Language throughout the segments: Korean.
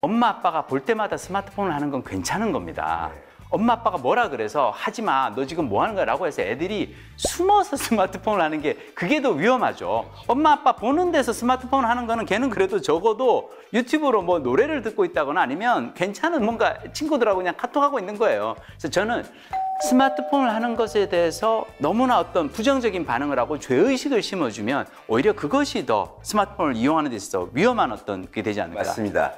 엄마 아빠가 볼 때마다 스마트폰을 하는 건 괜찮은 겁니다. 네. 엄마 아빠가 뭐라 그래서 하지 마. 너 지금 뭐 하는 거야? 라고 해서 애들이 숨어서 스마트폰을 하는 게 그게 더 위험하죠. 엄마 아빠 보는 데서 스마트폰 을 하는 거는 걔는 그래도 적어도 유튜브로 뭐 노래를 듣고 있다거나 아니면 괜찮은 뭔가 친구들하고 그냥 카톡하고 있는 거예요. 그래서 저는 스마트폰을 하는 것에 대해서 너무나 어떤 부정적인 반응을 하고 죄의식을 심어주면 오히려 그것이 더 스마트폰을 이용하는 데 있어서 위험한 어떤 그게 되지 않을까. 맞습니다.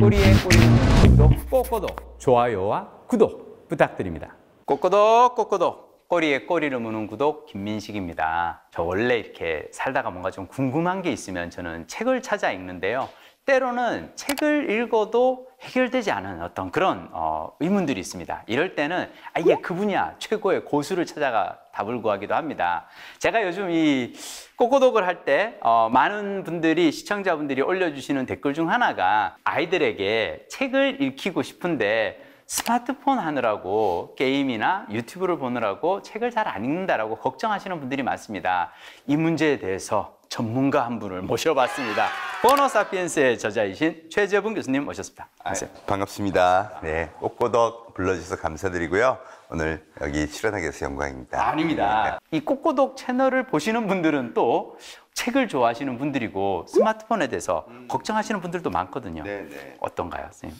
꼬리에 꼬리 구독 꼬꼬독 좋아요와 구독 부탁드립니다. 꼬꼬독 꼬꼬독 꼬리에 꼬리를 무는 구독 김민식입니다. 저 원래 이렇게 살다가 뭔가 좀 궁금한 게 있으면 저는 책을 찾아 읽는데요. 때로는 책을 읽어도 해결되지 않은 어떤 그런 어, 의문들이 있습니다. 이럴 때는 아예 그분이야 최고의 고수를 찾아가 답을 구하기도 합니다. 제가 요즘 이 꼬꼬독을 할때 어, 많은 분들이 시청자분들이 올려주시는 댓글 중 하나가 아이들에게 책을 읽히고 싶은데 스마트폰 하느라고 게임이나 유튜브를 보느라고 책을 잘 안 읽는다라고 걱정하시는 분들이 많습니다. 이 문제에 대해서 전문가 한 분을 모셔봤습니다. 보너사피엔스의 저자이신 최재분 교수님 모셨습니다. 반갑습니다. 아, 반갑습니다. 네, 꽃고덕 불러주셔서 감사드리고요. 오늘 여기 출연하게 돼서 영광입니다. 아, 아닙니다. 네. 이 꽃고덕 채널을 보시는 분들은 또 책을 좋아하시는 분들이고 스마트폰에 대해서 음. 걱정하시는 분들도 많거든요. 네네. 네. 어떤가요, 선생님?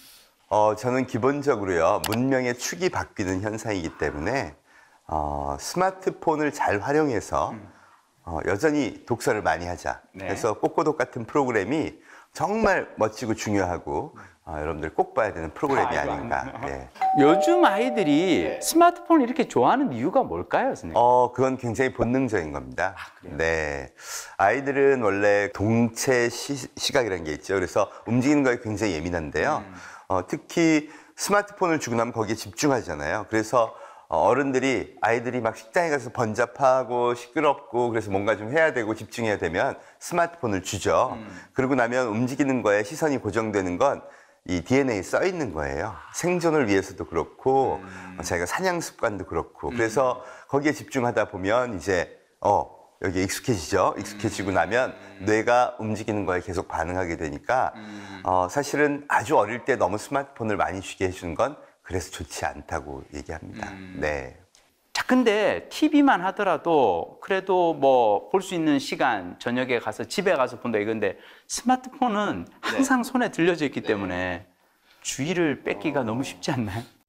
어, 저는 기본적으로요. 문명의 축이 바뀌는 현상이기 때문에 어, 스마트폰을 잘 활용해서 음. 어, 여전히 독서를 많이 하자. 네. 그래서 꽃꼬독 같은 프로그램이 정말 멋지고 중요하고 어, 여러분들 꼭 봐야 되는 프로그램이 아 아닌가. 네. 요즘 아이들이 네. 스마트폰을 이렇게 좋아하는 이유가 뭘까요, 선생님? 어, 그건 굉장히 본능적인 겁니다. 아, 네. 아이들은 원래 동체 시, 각이라는게 있죠. 그래서 움직이는 거에 굉장히 예민한데요. 음. 어, 특히 스마트폰을 주고 나면 거기에 집중하잖아요. 그래서 어, 어른들이 아이들이 막 식당에 가서 번잡하고 시끄럽고 그래서 뭔가 좀 해야 되고 집중해야 되면 스마트폰을 주죠. 음. 그러고 나면 움직이는 거에 시선이 고정되는 건 이 DNA에 써 있는 거예요. 생존을 위해서도 그렇고 음. 어, 자기가 사냥 습관도 그렇고 음. 그래서 거기에 집중하다 보면 이제 어 여기 익숙해지죠. 익숙해지고 음. 나면 뇌가 움직이는 거에 계속 반응하게 되니까 음. 어, 사실은 아주 어릴 때 너무 스마트폰을 많이 주게 해주는 건 그래서 좋지 않다고 얘기합니다. 음. 네. 자, 근데 TV만 하더라도 그래도 뭐 볼 수 있는 시간 저녁에 가서 집에 가서 본다 이건데 스마트폰은 네. 항상 네. 손에 들려져 있기 네. 때문에 주의를 뺏기가 어... 너무 쉽지 않나요?